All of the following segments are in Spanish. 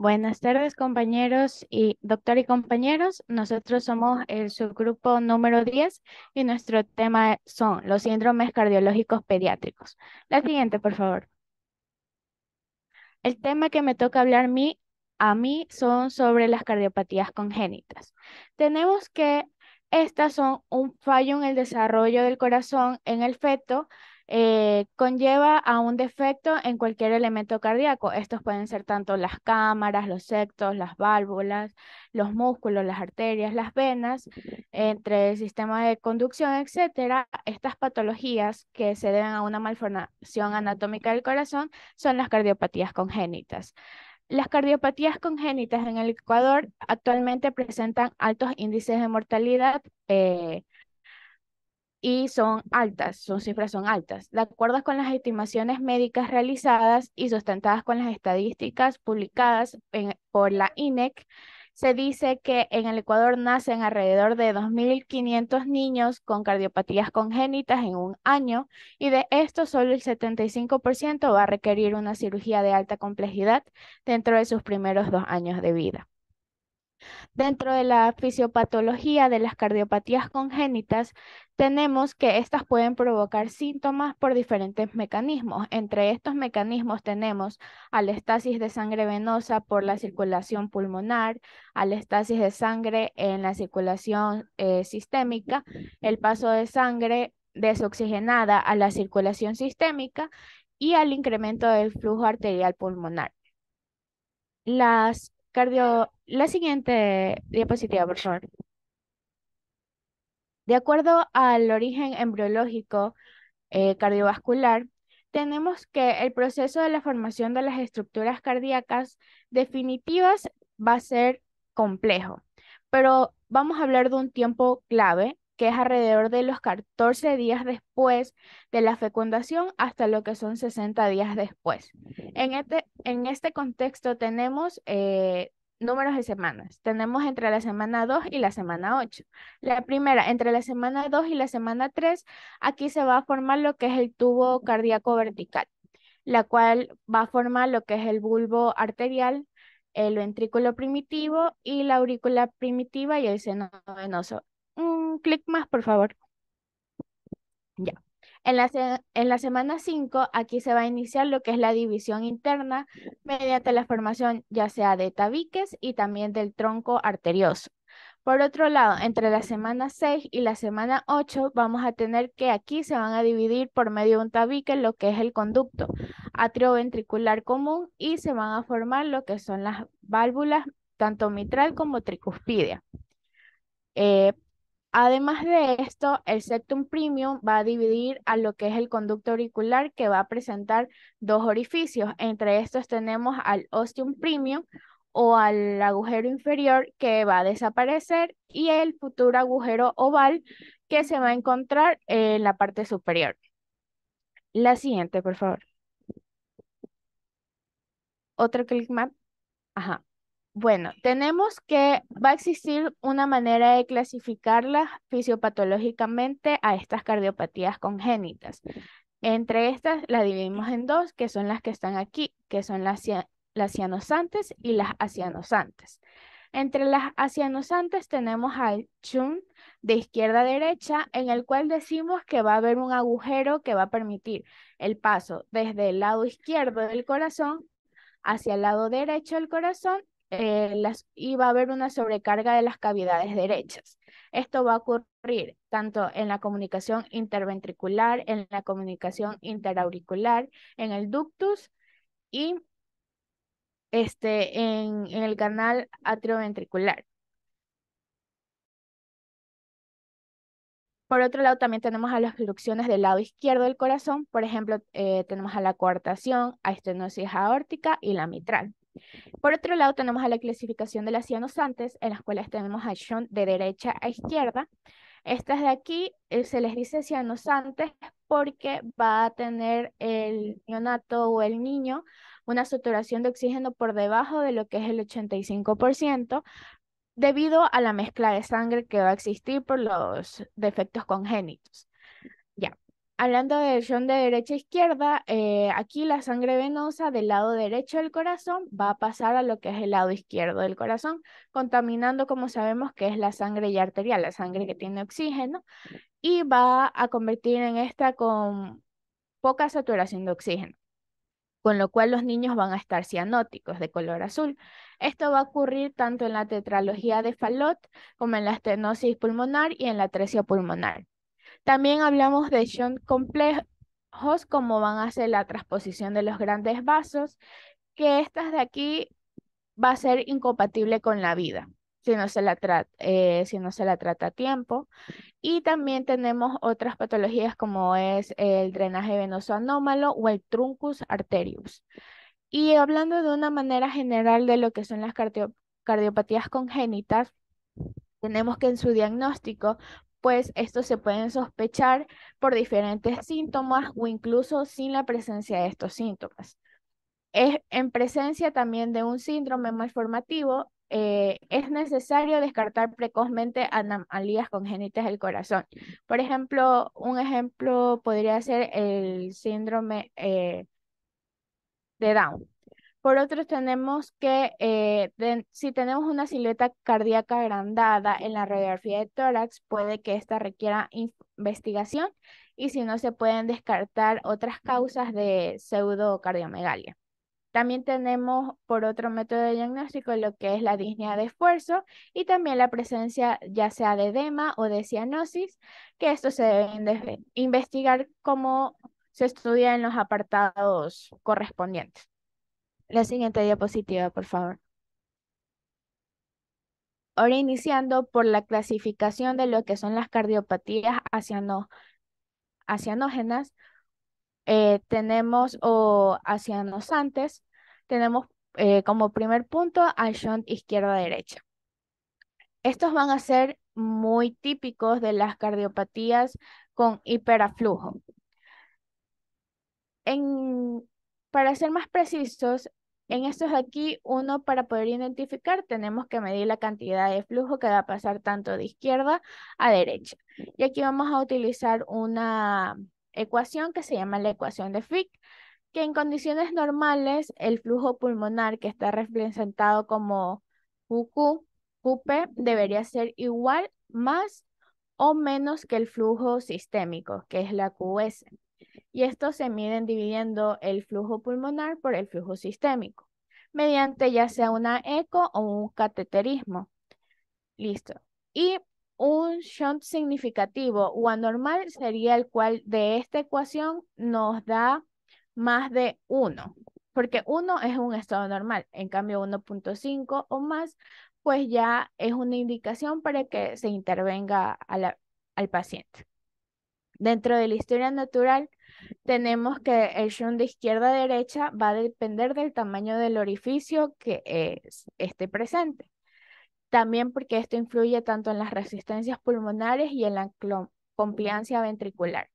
Buenas tardes, compañeros y doctor y compañeros. Nosotros somos el subgrupo número 10 y nuestro tema son los síndromes cardiológicos pediátricos. La siguiente, por favor. El tema que me toca hablar a mí, a mí son sobre las cardiopatías congénitas. Tenemos que estas son un fallo en el desarrollo del corazón en el feto eh, conlleva a un defecto en cualquier elemento cardíaco. Estos pueden ser tanto las cámaras, los sectos, las válvulas, los músculos, las arterias, las venas, entre el sistema de conducción, etcétera. Estas patologías que se deben a una malformación anatómica del corazón son las cardiopatías congénitas. Las cardiopatías congénitas en el Ecuador actualmente presentan altos índices de mortalidad. Eh, y son altas, sus cifras son altas, de acuerdo con las estimaciones médicas realizadas y sustentadas con las estadísticas publicadas por la INEC. Se dice que en el Ecuador nacen alrededor de 2.500 niños con cardiopatías congénitas en un año y de estos solo el 75% va a requerir una cirugía de alta complejidad dentro de sus primeros dos años de vida. Dentro de la fisiopatología de las cardiopatías congénitas, tenemos que estas pueden provocar síntomas por diferentes mecanismos. Entre estos mecanismos tenemos alestasis de sangre venosa por la circulación pulmonar, alestasis de sangre en la circulación eh, sistémica, el paso de sangre desoxigenada a la circulación sistémica y al incremento del flujo arterial pulmonar. Las la siguiente diapositiva, por favor. De acuerdo al origen embriológico eh, cardiovascular, tenemos que el proceso de la formación de las estructuras cardíacas definitivas va a ser complejo, pero vamos a hablar de un tiempo clave que es alrededor de los 14 días después de la fecundación hasta lo que son 60 días después. En este, en este contexto tenemos eh, números de semanas. Tenemos entre la semana 2 y la semana 8. La primera, entre la semana 2 y la semana 3, aquí se va a formar lo que es el tubo cardíaco vertical, la cual va a formar lo que es el bulbo arterial, el ventrículo primitivo y la aurícula primitiva y el seno venoso un clic más, por favor. Ya. En la, en la semana 5, aquí se va a iniciar lo que es la división interna mediante la formación ya sea de tabiques y también del tronco arterioso. Por otro lado, entre la semana 6 y la semana 8 vamos a tener que aquí se van a dividir por medio de un tabique lo que es el conducto atrioventricular común y se van a formar lo que son las válvulas tanto mitral como tricuspidia. Eh, Además de esto, el septum premium va a dividir a lo que es el conducto auricular que va a presentar dos orificios. Entre estos tenemos al ostium premium o al agujero inferior que va a desaparecer y el futuro agujero oval que se va a encontrar en la parte superior. La siguiente, por favor. Otro click más. Ajá. Bueno, tenemos que va a existir una manera de clasificarlas fisiopatológicamente a estas cardiopatías congénitas. Entre estas las dividimos en dos, que son las que están aquí, que son las, cianosantes y las acianosantes. Entre las acianosantes tenemos al chun de izquierda a derecha, en el cual decimos que va a haber un agujero que va a permitir el paso desde el lado izquierdo del corazón hacia el lado derecho del corazón eh, las, y va a haber una sobrecarga de las cavidades derechas. Esto va a ocurrir tanto en la comunicación interventricular, en la comunicación interauricular, en el ductus y este, en, el canal atrioventricular. Por otro lado, también tenemos a las obstrucciones del lado izquierdo del corazón, por ejemplo, eh, tenemos a la coartación, a estenosis aórtica y la mitral. Por otro lado, tenemos a la clasificación de las cianosantes, en las cuales tenemos acción de derecha a izquierda. Estas de aquí eh, se les dice cianosantes porque va a tener el neonato o el niño una saturación de oxígeno por debajo de lo que es el 85% debido a la mezcla de sangre que va a existir por los defectos congénitos hablando de dirección de derecha a izquierda, eh, aquí la sangre venosa del lado derecho del corazón va a pasar a lo que es el lado izquierdo del corazón, contaminando, como sabemos, que es la sangre arterial, la sangre que tiene oxígeno, y va a convertir en esta con poca saturación de oxígeno con lo cual los niños van a estar cianóticos de color azul. Esto va a ocurrir tanto en la tetralogía de Fallot como en la estenosis pulmonar y en la atresia pulmonar. También hablamos de shunt complejos como van a ser la transposición de los grandes vasos, que estas de aquí va a ser incompatible con la vida si no se la, trata, eh, si no se la trata a tiempo. Y también tenemos otras patologías como es el drenaje venoso anómalo o el truncus arterius. Y hablando de una manera general de lo que son las cardiopatías congénitas, tenemos que en su diagnóstico pues estos se pueden sospechar por diferentes síntomas o incluso sin la presencia de estos síntomas. Es, en presencia también de un síndrome malformativo, eh, es necesario descartar precozmente anomalías congénitas del corazón. Por ejemplo, un ejemplo podría ser el síndrome eh, de Down. Por otro, tenemos que eh, si tenemos una silueta cardíaca agrandada en la radiografía de tórax, puede que esta requiera investigación y si no, se pueden descartar otras causas de pseudo pseudocardiomegalia. También tenemos por otro método de diagnóstico lo que es la disnea de esfuerzo y también la presencia ya sea de edema o de cianosis, que esto se debe investigar como se estudia en los apartados correspondientes. La siguiente diapositiva, por favor. Ahora iniciando por la clasificación de lo que son las cardiopatías asianógenas eh, tenemos o asianosantes tenemos eh, como primer punto al shunt izquierda-derecha. Estos van a ser muy típicos de las cardiopatías con hiperaflujo. En, para ser más precisos, en estos aquí, uno para poder identificar tenemos que medir la cantidad de flujo que va a pasar tanto de izquierda a derecha. Y aquí vamos a utilizar una ecuación que se llama la ecuación de Fick, que en condiciones normales el flujo pulmonar que está representado como QQ, QP, debería ser igual más o menos que el flujo sistémico, que es la QS y estos se miden dividiendo el flujo pulmonar por el flujo sistémico, mediante ya sea una eco o un cateterismo. Listo. Y un shunt significativo o anormal sería el cual de esta ecuación nos da más de 1, porque 1 es un estado normal, en cambio 1.5 o más, pues ya es una indicación para que se intervenga al paciente. Dentro de la historia natural, tenemos que el shunt de izquierda a derecha va a depender del tamaño del orificio que esté presente. También porque esto influye tanto en las resistencias pulmonares y en la compliancia ventricular,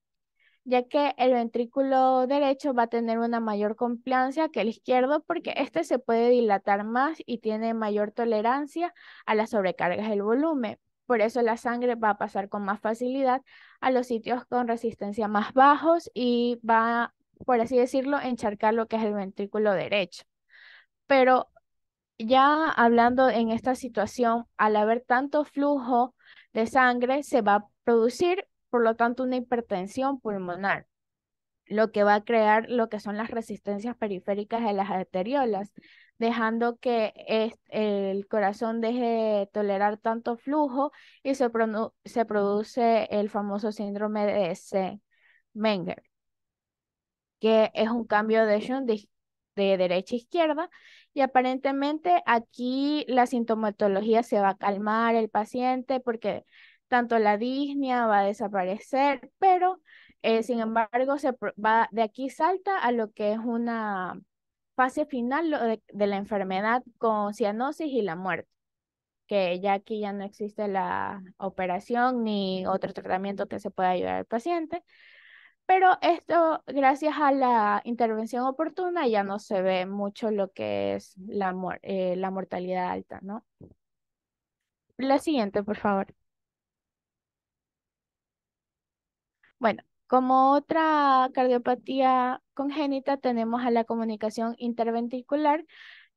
ya que el ventrículo derecho va a tener una mayor compliancia que el izquierdo porque este se puede dilatar más y tiene mayor tolerancia a las sobrecargas del volumen, por eso la sangre va a pasar con más facilidad a los sitios con resistencia más bajos y va, por así decirlo, encharcar lo que es el ventrículo derecho. Pero ya hablando en esta situación, al haber tanto flujo de sangre, se va a producir, por lo tanto, una hipertensión pulmonar lo que va a crear lo que son las resistencias periféricas de las arteriolas, dejando que el corazón deje de tolerar tanto flujo y se, produce el famoso síndrome de Menger, que es un cambio de de derecha a izquierda y aparentemente aquí la sintomatología se va a calmar el paciente porque tanto la disnea va a desaparecer, pero eh, sin embargo, se va, de aquí salta a lo que es una fase final de, la enfermedad con cianosis y la muerte, que ya aquí ya no existe la operación ni otro tratamiento que se pueda ayudar al paciente. Pero esto, gracias a la intervención oportuna, ya no se ve mucho lo que es la, eh, la mortalidad alta, ¿no? La siguiente, por favor. Bueno, como otra cardiopatía congénita tenemos a la comunicación interventricular,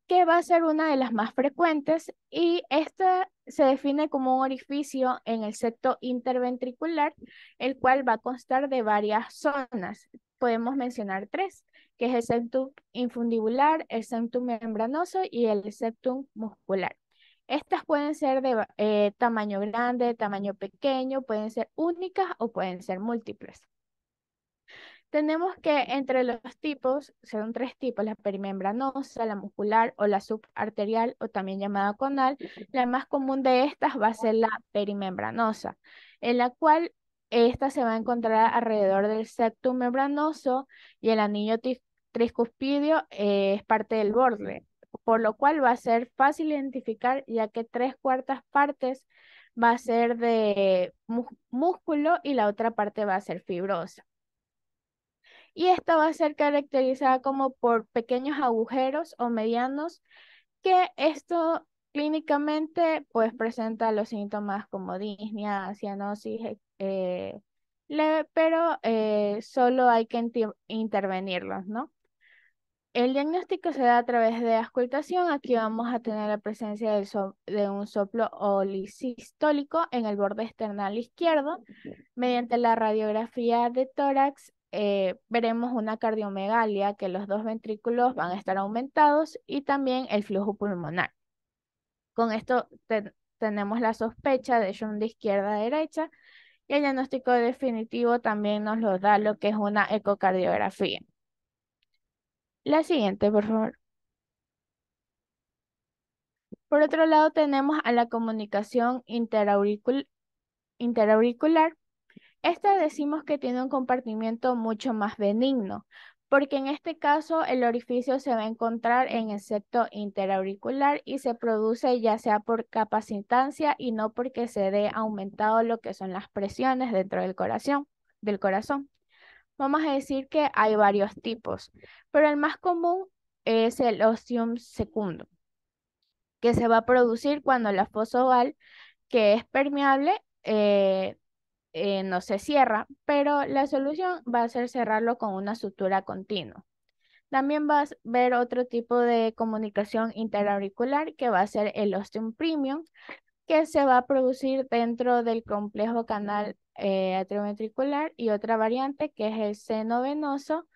que va a ser una de las más frecuentes y esta se define como un orificio en el septo interventricular, el cual va a constar de varias zonas. Podemos mencionar tres, que es el septum infundibular, el septum membranoso y el septum muscular. Estas pueden ser de eh, tamaño grande, tamaño pequeño, pueden ser únicas o pueden ser múltiples. Tenemos que entre los tipos, son tres tipos, la perimembranosa, la muscular o la subarterial o también llamada conal, la más común de estas va a ser la perimembranosa, en la cual esta se va a encontrar alrededor del septo membranoso y el anillo triscuspidio eh, es parte del borde, por lo cual va a ser fácil identificar ya que tres cuartas partes va a ser de músculo y la otra parte va a ser fibrosa y esta va a ser caracterizada como por pequeños agujeros o medianos que esto clínicamente pues presenta los síntomas como disnea, cianosis, e, eh, leve, pero eh, solo hay que intervenirlos, ¿no? El diagnóstico se da a través de auscultación. Aquí vamos a tener la presencia de un soplo olisistólico en el borde external izquierdo. Mediante la radiografía de tórax eh, veremos una cardiomegalia, que los dos ventrículos van a estar aumentados y también el flujo pulmonar. Con esto tenemos la sospecha de shunt de izquierda a derecha y el diagnóstico definitivo también nos lo da lo que es una ecocardiografía. La siguiente, por favor. Por otro lado, tenemos a la comunicación interauricular, interauricular esta decimos que tiene un compartimiento mucho más benigno, porque en este caso el orificio se va a encontrar en el septo interauricular y se produce ya sea por capacitancia y no porque se dé aumentado lo que son las presiones dentro del corazón. Del corazón. Vamos a decir que hay varios tipos, pero el más común es el ostium secundum, que se va a producir cuando la fosa oval, que es permeable, eh, eh, no se cierra, pero la solución va a ser cerrarlo con una sutura continua. También vas a ver otro tipo de comunicación interauricular que va a ser el ostium premium, que se va a producir dentro del complejo canal eh, atrioventricular y otra variante que es el seno venoso,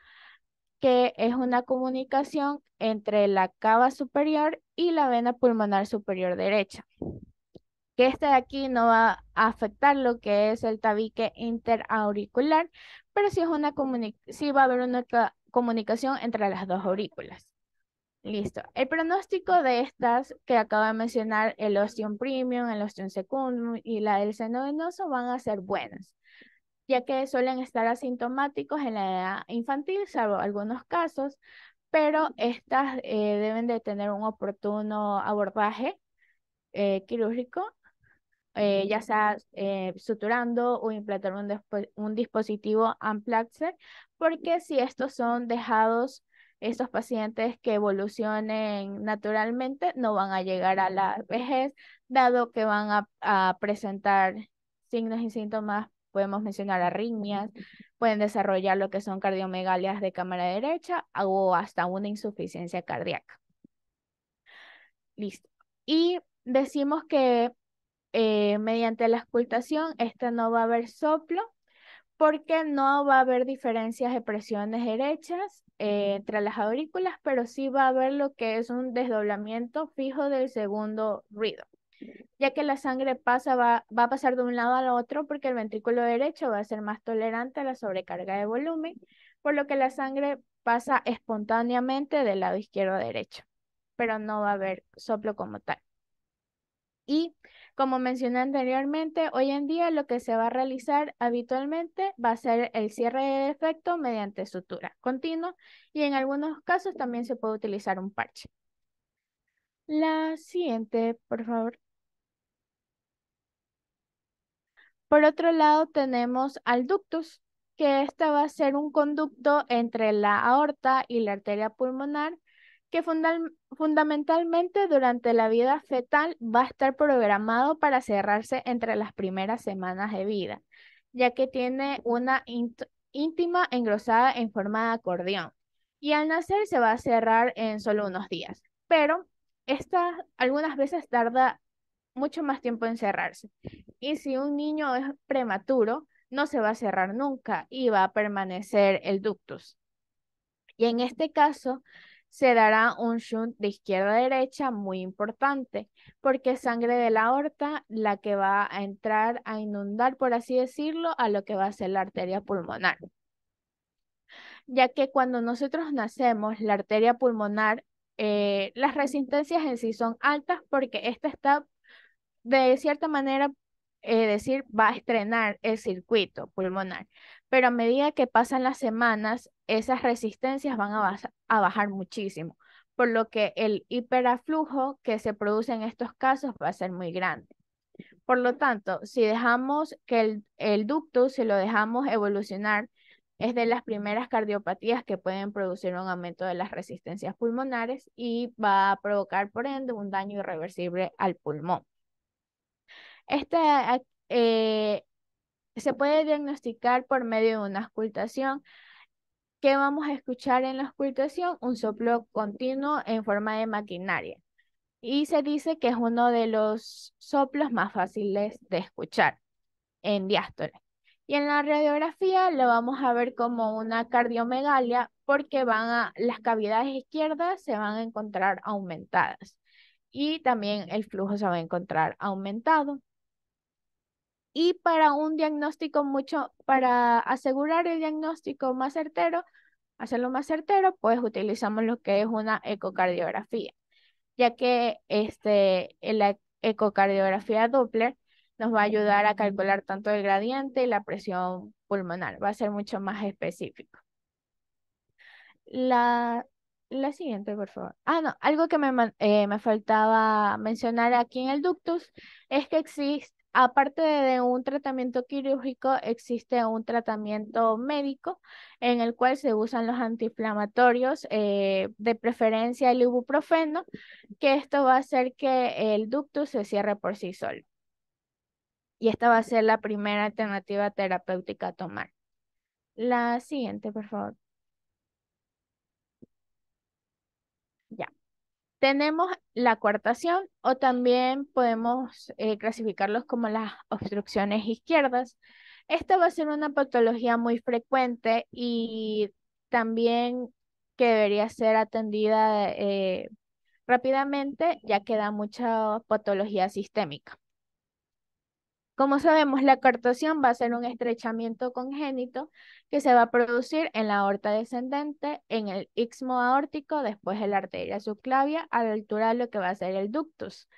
que es una comunicación entre la cava superior y la vena pulmonar superior derecha que este de aquí no va a afectar lo que es el tabique interauricular, pero sí, es una va a haber una comunicación entre las dos aurículas. Listo. El pronóstico de estas que acabo de mencionar, el ostium premium, el ostium secundum y la del seno venoso van a ser buenas, ya que suelen estar asintomáticos en la edad infantil, salvo algunos casos, pero estas eh, deben de tener un oportuno abordaje eh, quirúrgico eh, ya sea eh, suturando o implantando un, dispositivo Amplaxer, porque si estos son dejados, estos pacientes que evolucionen naturalmente no van a llegar a la vejez, dado que van a, a presentar signos y síntomas podemos mencionar arritmias, pueden desarrollar lo que son cardiomegalias de cámara derecha o hasta una insuficiencia cardíaca. Listo. Y decimos que eh, mediante la auscultación, esta no va a haber soplo porque no va a haber diferencias de presiones derechas eh, entre las aurículas, pero sí va a haber lo que es un desdoblamiento fijo del segundo ruido, ya que la sangre pasa, va, va a pasar de un lado al otro porque el ventrículo derecho va a ser más tolerante a la sobrecarga de volumen, por lo que la sangre pasa espontáneamente del lado izquierdo a derecho, pero no va a haber soplo como tal. Y como mencioné anteriormente, hoy en día lo que se va a realizar habitualmente va a ser el cierre de defecto mediante sutura continua y en algunos casos también se puede utilizar un parche. La siguiente, por favor. Por otro lado, tenemos al ductus, que este va a ser un conducto entre la aorta y la arteria pulmonar que fundamentalmente durante la vida fetal va a estar programado para cerrarse entre las primeras semanas de vida, ya que tiene una íntima engrosada en forma de acordeón y al nacer se va a cerrar en solo unos días, pero esta algunas veces tarda mucho más tiempo en cerrarse y si un niño es prematuro no se va a cerrar nunca y va a permanecer el ductus. Y en este caso, se dará un shunt de izquierda a derecha muy importante, porque es sangre de la aorta la que va a entrar a inundar, por así decirlo, a lo que va a ser la arteria pulmonar. Ya que cuando nosotros nacemos, la arteria pulmonar, eh, las resistencias en sí son altas porque esta está, de cierta manera, es eh, decir, va a estrenar el circuito pulmonar pero a medida que pasan las semanas, esas resistencias van a, bajar muchísimo, por lo que el hiperaflujo que se produce en estos casos va a ser muy grande. Por lo tanto, si dejamos que el, ducto, si lo dejamos evolucionar, es de las primeras cardiopatías que pueden producir un aumento de las resistencias pulmonares y va a provocar, por ende, un daño irreversible al pulmón. Este, eh, se puede diagnosticar por medio de una auscultación. ¿Qué vamos a escuchar en la auscultación? Un soplo continuo en forma de maquinaria. Y se dice que es uno de los soplos más fáciles de escuchar en diástole. Y en la radiografía lo vamos a ver como una cardiomegalia porque van las cavidades izquierdas se van a encontrar aumentadas y también el flujo se va a encontrar aumentado y para un diagnóstico mucho, para asegurar el diagnóstico más certero, hacerlo más certero, pues utilizamos lo que es una ecocardiografía, ya que este, la ecocardiografía Doppler nos va a ayudar a calcular tanto el gradiente y la presión pulmonar, va a ser mucho más específico. La, siguiente, por favor. Ah, no, algo que eh, me faltaba mencionar aquí en el ductus es que existe aparte de un tratamiento quirúrgico, existe un tratamiento médico en el cual se usan los antiinflamatorios, eh, de preferencia el ibuprofeno, que esto va a hacer que el ducto se cierre por sí solo. Y esta va a ser la primera alternativa terapéutica a tomar. La siguiente, por favor. Tenemos la coartación o también podemos eh, clasificarlos como las obstrucciones izquierdas. Esta va a ser una patología muy frecuente y también que debería ser atendida eh, rápidamente ya que da mucha patología sistémica. Como sabemos, la cartación va a ser un estrechamiento congénito que se va a producir en la aorta descendente, en el istmo aórtico, después de la arteria subclavia, a la altura de lo que va a ser el ductus.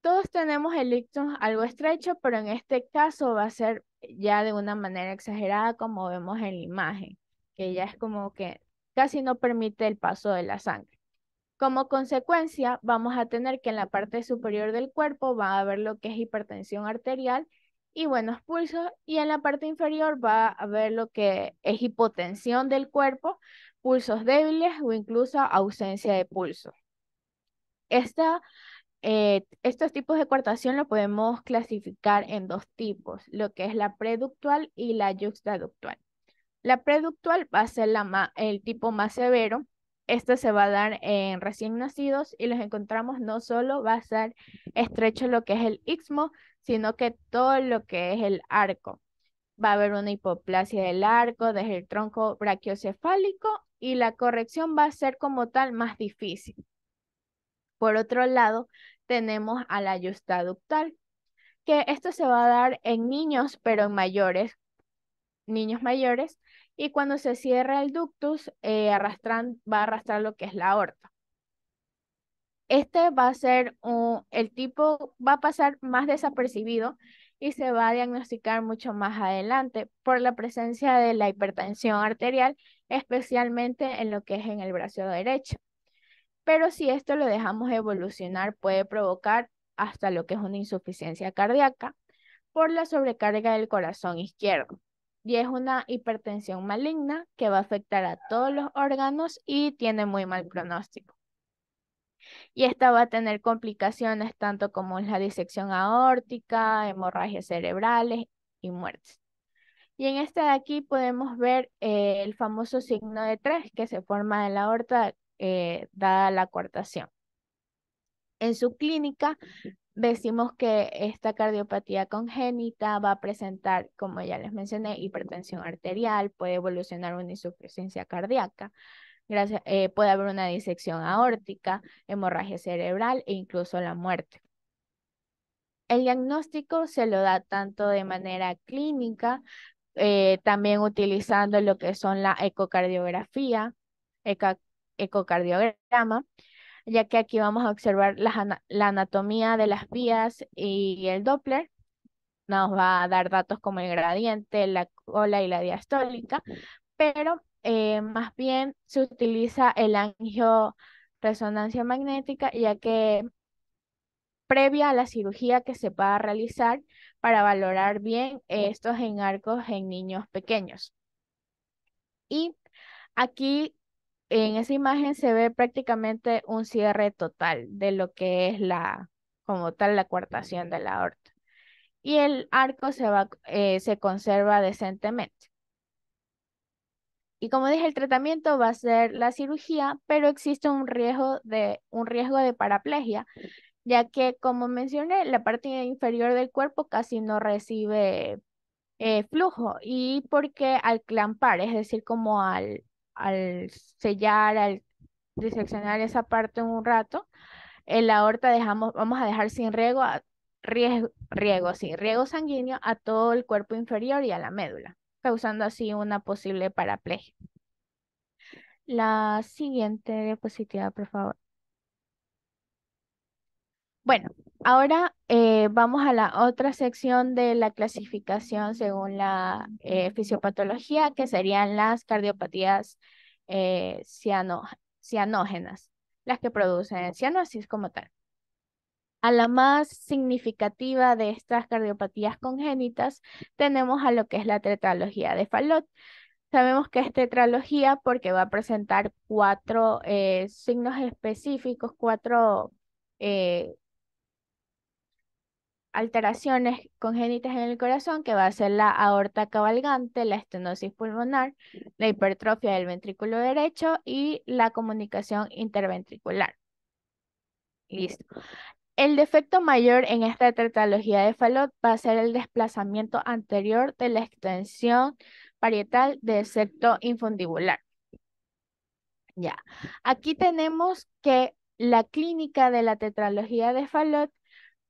Todos tenemos el ictus algo estrecho, pero en este caso va a ser ya de una manera exagerada como vemos en la imagen, que ya es como que casi no permite el paso de la sangre. Como consecuencia, vamos a tener que en la parte superior del cuerpo va a haber lo que es hipertensión arterial y buenos pulsos, y en la parte inferior va a haber lo que es hipotensión del cuerpo, pulsos débiles o incluso ausencia de pulso. Eh, estos tipos de coartación lo podemos clasificar en dos tipos, lo que es la preductual y la yuxtaductual. La preductual va a ser el tipo más severo, esto se va a dar en recién nacidos y los encontramos no solo va a ser estrecho lo que es el istmo, sino que todo lo que es el arco. Va a haber una hipoplasia del arco, desde el tronco brachiocefálico y la corrección va a ser como tal más difícil. Por otro lado, tenemos a la yusta ductal, que esto se va a dar en niños, pero en mayores, niños mayores, y cuando se cierra el ductus eh, va a arrastrar lo que es la aorta. Este va a ser un, el tipo, va a pasar más desapercibido y se va a diagnosticar mucho más adelante por la presencia de la hipertensión arterial, especialmente en lo que es en el brazo derecho. Pero si esto lo dejamos evolucionar, puede provocar hasta lo que es una insuficiencia cardíaca por la sobrecarga del corazón izquierdo y es una hipertensión maligna que va a afectar a todos los órganos y tiene muy mal pronóstico. Y esta va a tener complicaciones tanto como la disección aórtica, hemorragias cerebrales y muertes. Y en esta de aquí podemos ver eh, el famoso signo de 3 que se forma en la aorta eh, dada la cortación. En su clínica decimos que esta cardiopatía congénita va a presentar, como ya les mencioné, hipertensión arterial, puede evolucionar una insuficiencia cardíaca, eh, puede haber una disección aórtica, hemorragia cerebral e incluso la muerte. El diagnóstico se lo da tanto de manera clínica, eh, también utilizando lo que son la ecocardiografía, ecocardiograma, ya que aquí vamos a observar la, anatomía de las vías y el Doppler. Nos va a dar datos como el gradiente, la cola y la diastólica, pero eh, más bien se utiliza el resonancia magnética, ya que previa a la cirugía que se va a realizar para valorar bien estos enarcos en niños pequeños. Y aquí en esa imagen se ve prácticamente un cierre total de lo que es la, como tal, la coartación de la aorta. Y el arco se, va, eh, se conserva decentemente. Y como dije, el tratamiento va a ser la cirugía, pero existe un riesgo de, un riesgo de paraplegia, ya que, como mencioné, la parte inferior del cuerpo casi no recibe eh, flujo y porque al clampar, es decir, como al al sellar, al diseccionar esa parte un rato, en la aorta dejamos, vamos a dejar sin riego, a, riego, riego, sí, riego sanguíneo a todo el cuerpo inferior y a la médula, causando así una posible paraplegia. La siguiente diapositiva, por favor. Bueno, ahora eh, vamos a la otra sección de la clasificación según la eh, fisiopatología, que serían las cardiopatías eh, cianógenas, las que producen cianosis como tal. A la más significativa de estas cardiopatías congénitas tenemos a lo que es la tetralogía de Fallot. Sabemos que es tetralogía porque va a presentar cuatro signos específicos, cuatro eh, alteraciones congénitas en el corazón, que va a ser la aorta cabalgante, la estenosis pulmonar, la hipertrofia del ventrículo derecho y la comunicación interventricular. Listo. El defecto mayor en esta tetralogía de Fallot va a ser el desplazamiento anterior de la extensión parietal del septo infundibular. Ya, aquí tenemos que la clínica de la tetralogía de Fallot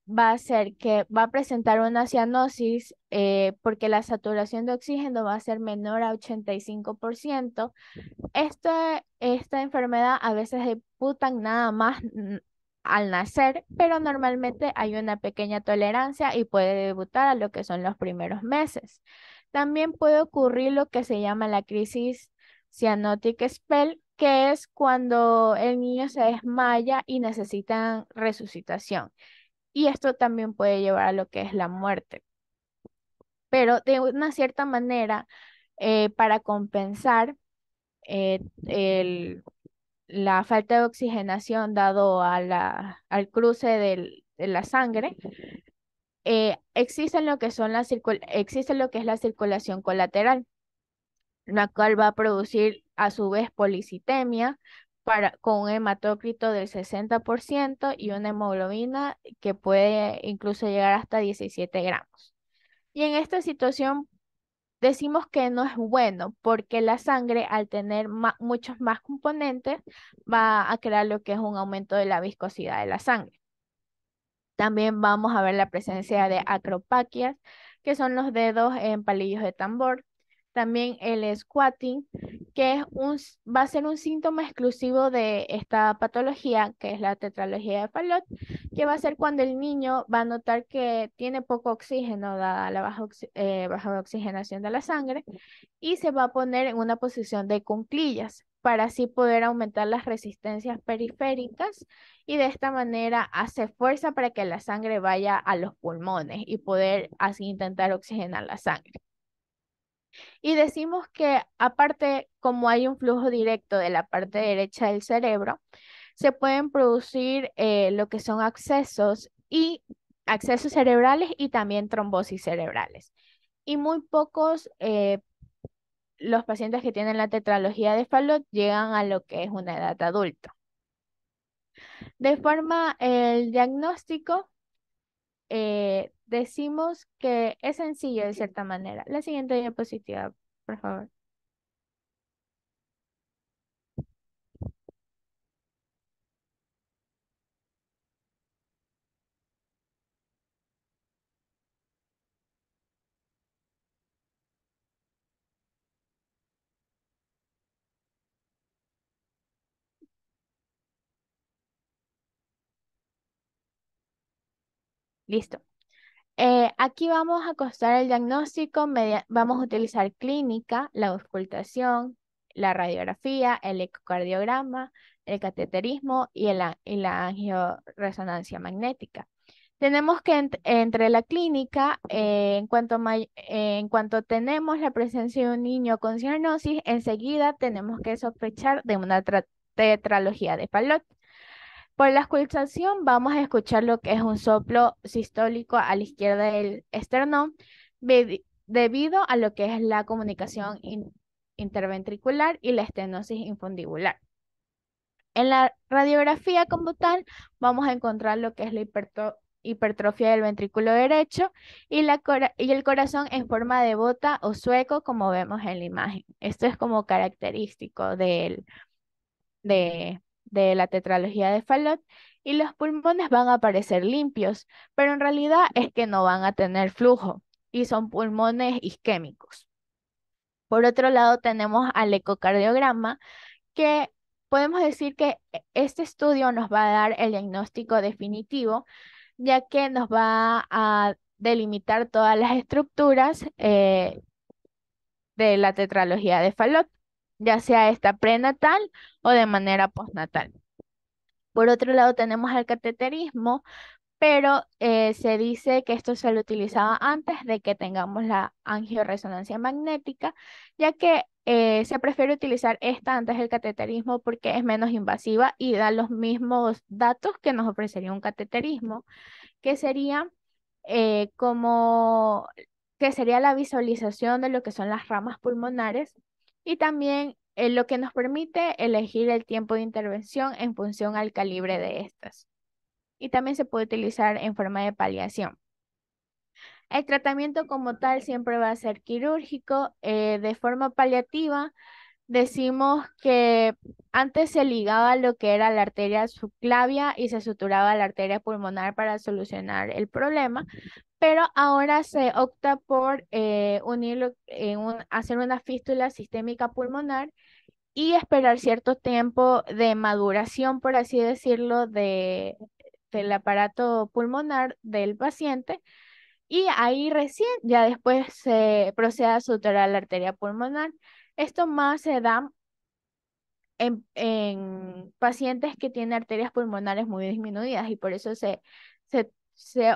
va a ser que va a presentar una cianosis eh, porque la saturación de oxígeno va a ser menor a 85%. Esta, enfermedad a veces debutan nada más al nacer, pero normalmente hay una pequeña tolerancia y puede debutar a lo que son los primeros meses. También puede ocurrir lo que se llama la crisis cianotic spell, que es cuando el niño se desmaya y necesitan resucitación. Y esto también puede llevar a lo que es la muerte. Pero de una cierta manera, eh, para compensar eh, el, la falta de oxigenación dado a la, al cruce de la sangre, eh, lo que son existe lo que es la circulación colateral, la cual va a producir a su vez policitemia, con un hematocrito del 60% y una hemoglobina que puede incluso llegar hasta 17 gramos. Y en esta situación decimos que no es bueno porque la sangre al tener muchos más componentes va a crear lo que es un aumento de la viscosidad de la sangre. También vamos a ver la presencia de acropaquias, que son los dedos en palillos de tambor, también el squatting, que es un, va a ser un síntoma exclusivo de esta patología, que es la tetralogía de Fallot, que va a ser cuando el niño va a notar que tiene poco oxígeno, dada la baja, eh, baja oxigenación de la sangre, y se va a poner en una posición de cunclillas para así poder aumentar las resistencias periféricas y de esta manera hace fuerza para que la sangre vaya a los pulmones y poder así intentar oxigenar la sangre. Y decimos que aparte, como hay un flujo directo de la parte derecha del cerebro, se pueden producir eh, lo que son accesos y accesos cerebrales y también trombosis cerebrales. Y muy pocos eh, los pacientes que tienen la tetralogía de Fallot llegan a lo que es una edad adulta. De forma, el diagnóstico eh, decimos que es sencillo de cierta manera. La siguiente diapositiva, por favor. Listo. Eh, aquí vamos a costar el diagnóstico, vamos a utilizar clínica, la auscultación, la radiografía, el ecocardiograma, el cateterismo y, la angioresonancia magnética. Tenemos que entre la clínica, eh, eh, en, cuanto tenemos la presencia de un niño con cianosis, enseguida tenemos que sospechar de una tetralogía de Fallot. Por la auscultación vamos a escuchar lo que es un soplo sistólico a la izquierda del esternón debido a lo que es la comunicación interventricular y la estenosis infundibular. En la radiografía como tal vamos a encontrar lo que es la hipertrofia del ventrículo derecho y, y el corazón en forma de bota o sueco como vemos en la imagen. Esto es como característico del, de, de la tetralogía de Fallot y los pulmones van a parecer limpios, pero en realidad es que no van a tener flujo y son pulmones isquémicos. Por otro lado, tenemos al ecocardiograma, que podemos decir que e-, este estudio nos va a dar el diagnóstico definitivo, ya que nos va a delimitar todas las estructuras eh, de la tetralogía de Fallot ya sea esta prenatal o de manera postnatal. Por otro lado, tenemos el cateterismo, pero eh, se dice que esto se lo utilizaba antes de que tengamos la angioresonancia magnética, ya que eh, se prefiere utilizar esta antes del cateterismo porque es menos invasiva y da los mismos datos que nos ofrecería un cateterismo, que sería eh, como que sería la visualización de lo que son las ramas pulmonares y también eh, lo que nos permite elegir el tiempo de intervención en función al calibre de estas. Y también se puede utilizar en forma de paliación. El tratamiento como tal siempre va a ser quirúrgico eh, de forma paliativa decimos que antes se ligaba lo que era la arteria subclavia y se suturaba la arteria pulmonar para solucionar el problema, pero ahora se opta por eh, eh, hacer una fístula sistémica pulmonar y esperar cierto tiempo de maduración, por así decirlo, de, del aparato pulmonar del paciente. Y ahí recién, ya después se procede a suturar la arteria pulmonar. Esto más se da en, pacientes que tienen arterias pulmonares muy disminuidas y por eso se, se,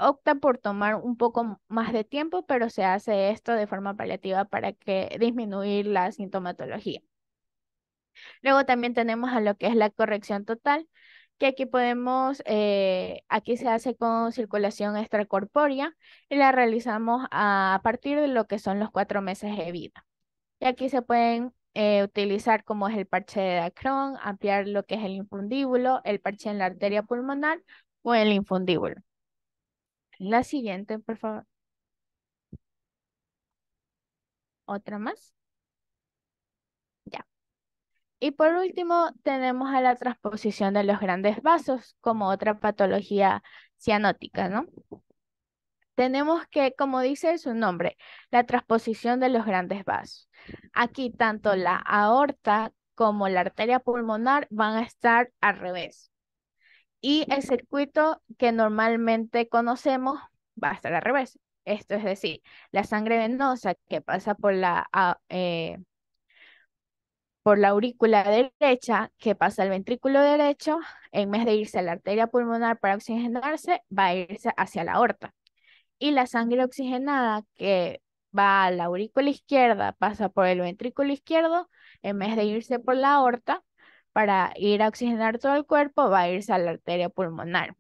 opta por tomar un poco más de tiempo, pero se hace esto de forma paliativa para que disminuir la sintomatología. Luego también tenemos a lo que es la corrección total, que aquí podemos, eh, aquí se hace con circulación extracorpórea y la realizamos a partir de lo que son los cuatro meses de vida. Y aquí se pueden eh, utilizar como es el parche de Dacron, ampliar lo que es el infundíbulo, el parche en la arteria pulmonar o el infundíbulo. La siguiente, por favor. ¿Otra más? Ya. Y por último, tenemos a la transposición de los grandes vasos como otra patología cianótica, ¿no? tenemos que, como dice su nombre, la transposición de los grandes vasos. Aquí tanto la aorta como la arteria pulmonar van a estar al revés. Y el circuito que normalmente conocemos va a estar al revés. Esto es decir, la sangre venosa que pasa por la, ah, eh, por la aurícula derecha, que pasa al ventrículo derecho, en vez de irse a la arteria pulmonar para oxigenarse, va a irse hacia la aorta y la sangre oxigenada que va a la aurícula izquierda, pasa por el ventrículo izquierdo, en vez de irse por la aorta, para ir a oxigenar todo el cuerpo, va a irse a la arteria pulmonar.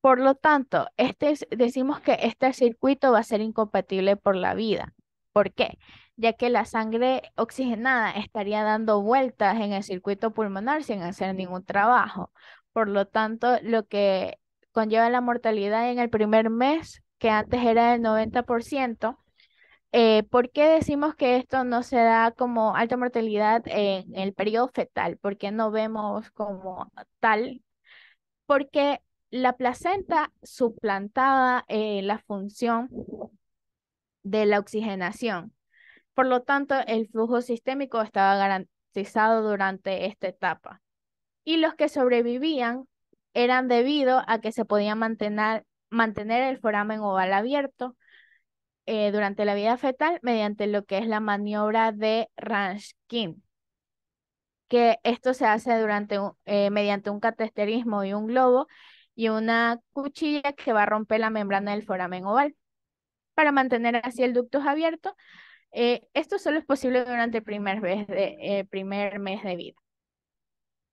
Por lo tanto, este, decimos que este circuito va a ser incompatible por la vida. ¿Por qué? Ya que la sangre oxigenada estaría dando vueltas en el circuito pulmonar sin hacer ningún trabajo. Por lo tanto, lo que conlleva la mortalidad en el primer mes, que antes era del 90%. Eh, ¿Por qué decimos que esto no se da como alta mortalidad en el periodo fetal? ¿Por qué no vemos como tal? Porque la placenta suplantaba eh, la función de la oxigenación. Por lo tanto, el flujo sistémico estaba garantizado durante esta etapa. Y los que sobrevivían eran debido a que se podía mantener, el foramen oval abierto eh, durante la vida fetal mediante lo que es la maniobra de Ranskin, que esto se hace durante eh, mediante un catesterismo y un globo y una cuchilla que va a romper la membrana del foramen oval. Para mantener así el ducto abierto, eh, esto solo es posible durante el primer mes de, primer mes de vida.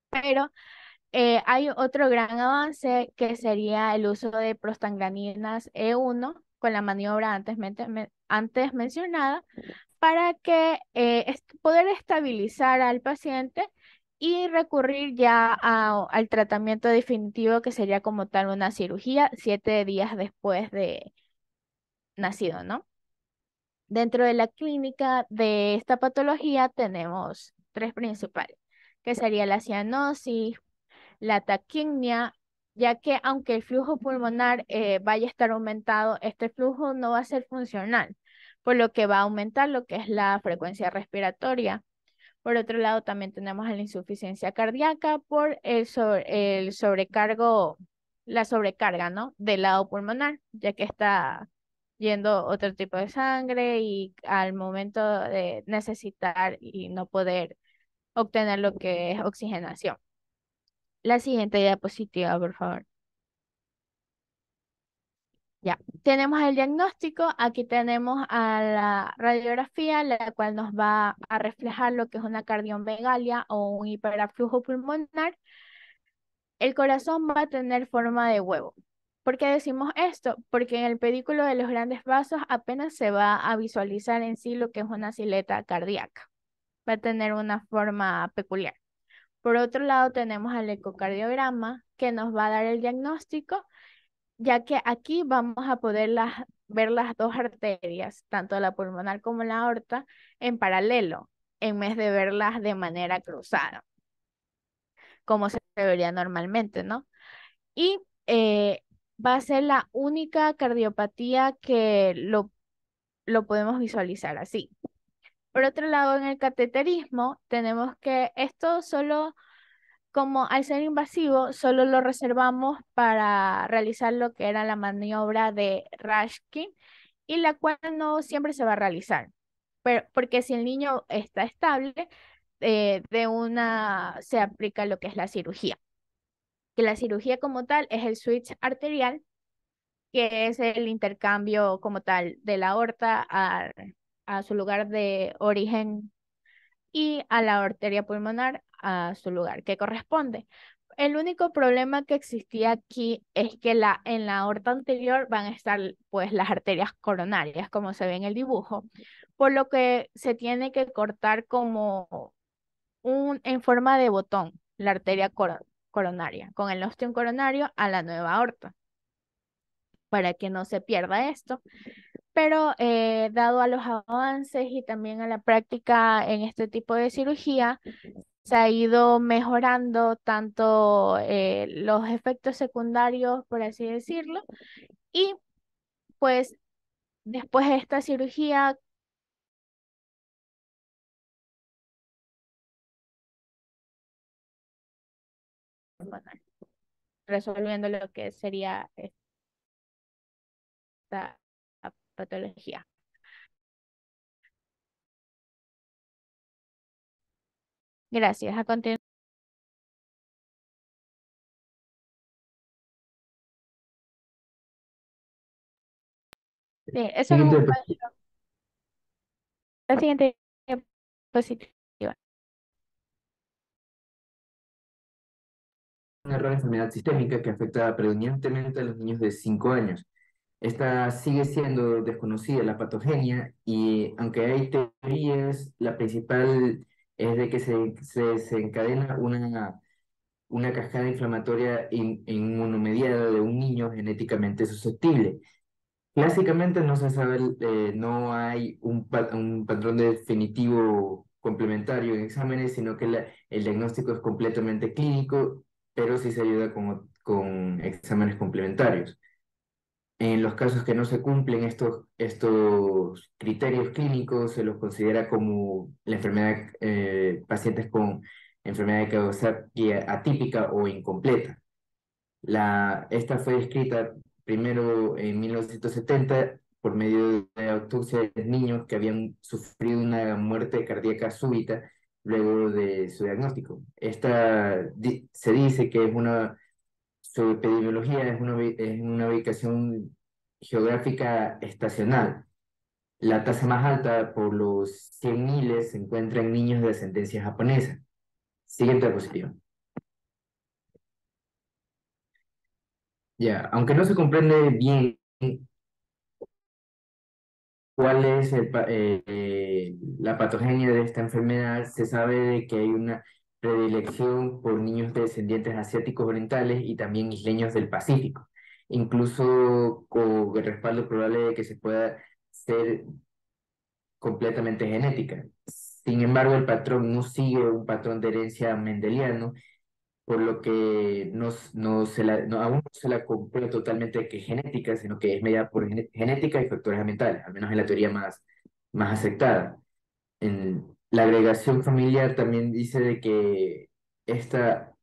Pero eh, hay otro gran avance que sería el uso de prostaglandinas E1 con la maniobra antes, antes mencionada para que eh, poder estabilizar al paciente y recurrir ya al tratamiento definitivo que sería como tal una cirugía siete días después de nacido, ¿no? Dentro de la clínica de esta patología tenemos tres principales, que sería la cianosis, la taquimia, ya que aunque el flujo pulmonar eh, vaya a estar aumentado, este flujo no va a ser funcional, por lo que va a aumentar lo que es la frecuencia respiratoria. Por otro lado, también tenemos la insuficiencia cardíaca por el, el sobrecargo, la sobrecarga, ¿no? Del lado pulmonar, ya que está yendo otro tipo de sangre y al momento de necesitar y no poder obtener lo que es oxigenación. La siguiente diapositiva, por favor. Ya, tenemos el diagnóstico, aquí tenemos a la radiografía, la cual nos va a reflejar lo que es una cardiomegalia o un hiperaflujo pulmonar. El corazón va a tener forma de huevo. ¿Por qué decimos esto? Porque en el pedículo de los grandes vasos apenas se va a visualizar en sí lo que es una sileta cardíaca. Va a tener una forma peculiar. Por otro lado, tenemos el ecocardiograma que nos va a dar el diagnóstico, ya que aquí vamos a poder ver las dos arterias, tanto la pulmonar como la aorta, en paralelo, en vez de verlas de manera cruzada, como se debería normalmente, ¿no? Y eh, va a ser la única cardiopatía que lo, lo podemos visualizar así. Por otro lado, en el cateterismo tenemos que esto solo, como al ser invasivo, solo lo reservamos para realizar lo que era la maniobra de Rashkin y la cual no siempre se va a realizar. Pero, porque si el niño está estable, eh, de una se aplica lo que es la cirugía. Que la cirugía como tal es el switch arterial, que es el intercambio como tal de la aorta al a su lugar de origen y a la arteria pulmonar a su lugar que corresponde. El único problema que existía aquí es que la, en la aorta anterior van a estar pues las arterias coronarias, como se ve en el dibujo, por lo que se tiene que cortar como un, en forma de botón la arteria coronaria, con el ostión coronario a la nueva aorta, para que no se pierda esto pero eh, dado a los avances y también a la práctica en este tipo de cirugía, se ha ido mejorando tanto eh, los efectos secundarios, por así decirlo, y pues después de esta cirugía... resolviendo lo que sería esta patología. Gracias. A continuación. sí. eso es La siguiente diapositiva. Una rara enfermedad sistémica que afecta predominantemente a los niños de 5 años, esta sigue siendo desconocida, la patogenia, y aunque hay teorías, la principal es de que se, se, encadena una, una cascada inflamatoria in, inmunomediada de un niño genéticamente susceptible. Clásicamente no se sabe, eh, no hay un, patrón definitivo complementario en exámenes, sino que el diagnóstico es completamente clínico, pero sí se ayuda con, con exámenes complementarios. En los casos que no se cumplen estos, estos criterios clínicos, se los considera como la enfermedad, eh, pacientes con enfermedad de Kawasaki atípica o incompleta. La, esta fue descrita primero en 1970 por medio de autopsia de niños que habían sufrido una muerte cardíaca súbita luego de su diagnóstico. Esta se dice que es una su epidemiología es una, una ubicación geográfica estacional. La tasa más alta por los 100.000 se encuentra en niños de ascendencia japonesa. Siguiente diapositiva. Ya, aunque no se comprende bien cuál es eh, eh, la patogenia de esta enfermedad, se sabe que hay una, predilección por niños descendientes asiáticos orientales y también isleños del Pacífico, incluso con el respaldo probable de que se pueda ser completamente genética. Sin embargo, el patrón no sigue un patrón de herencia mendeliano, por lo que no, no se la, no, aún no se la comprueba totalmente que genética, sino que es mediada por genética y factores ambientales, al menos en la teoría más, más aceptada. En, la agregación familiar también dice de que esta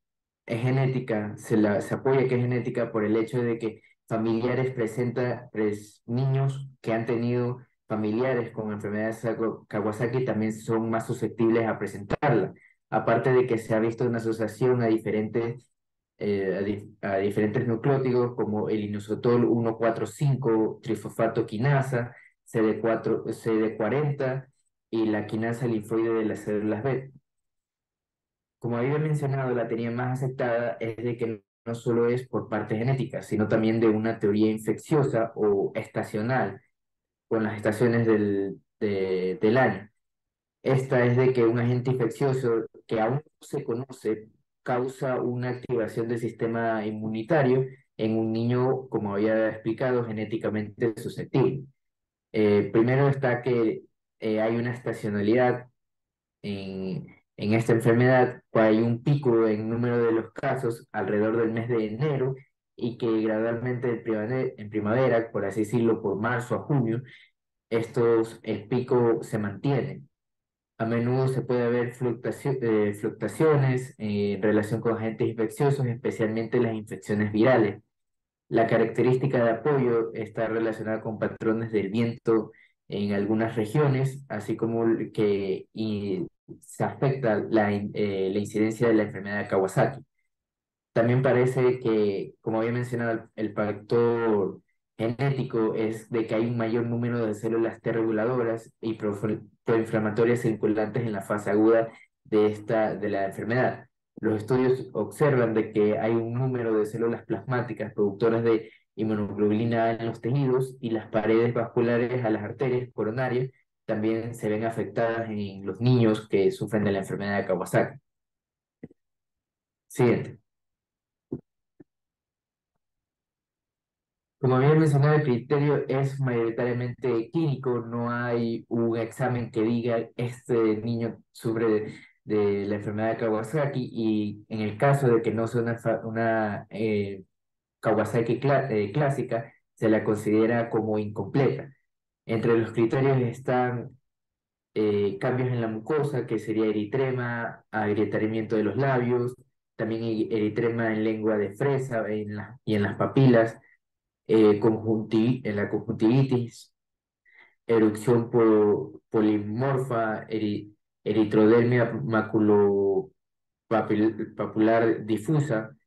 es genética, se, la, se apoya que es genética por el hecho de que familiares presentan, niños que han tenido familiares con enfermedades Kawasaki también son más susceptibles a presentarla. Aparte de que se ha visto una asociación a diferentes, eh, a, diferentes nucleótidos como el inosotol 145 trifosfato quinasa, CD4, CD40, y la quinasa linfoide de las células B. Como había mencionado, la teoría más aceptada es de que no solo es por parte genética, sino también de una teoría infecciosa o estacional, con las estaciones del, del año. Esta es de que un agente infeccioso que aún no se conoce causa una activación del sistema inmunitario en un niño, como había explicado, genéticamente susceptible. Eh, primero está que eh, hay una estacionalidad en, en esta enfermedad, pues hay un pico en número de los casos alrededor del mes de enero y que gradualmente en primavera, por así decirlo, por marzo a junio, estos, el pico se mantiene. A menudo se puede ver fluctuaciones, eh, fluctuaciones en relación con agentes infecciosos, especialmente las infecciones virales. La característica de apoyo está relacionada con patrones del viento en algunas regiones, así como que se afecta eh, la, incidencia de la enfermedad de Kawasaki. También parece que, como había mencionado, el factor genético es de que hay un mayor número de células T reguladoras y proinflamatorias circulantes en la fase aguda de, esta, de la enfermedad. Los estudios observan de que hay un número de células plasmáticas productoras de inmunoglobulina en los tejidos y las paredes vasculares a las arterias coronarias también se ven afectadas en los niños que sufren de la enfermedad de Kawasaki. Siguiente. Como había mencionado, el criterio es mayoritariamente clínico, no hay un examen que diga este niño sufre de, la enfermedad de Kawasaki y en el caso de que no sea una, una eh, Kawasaki eh, clásica se la considera como incompleta. Entre los criterios están eh, cambios en la mucosa, que sería eritrema, agrietamiento de los labios, también eritrema en lengua de fresa y en las papilas, eh, en la conjuntivitis, erupción polimorfa, eritrodermia maculopapular difusa,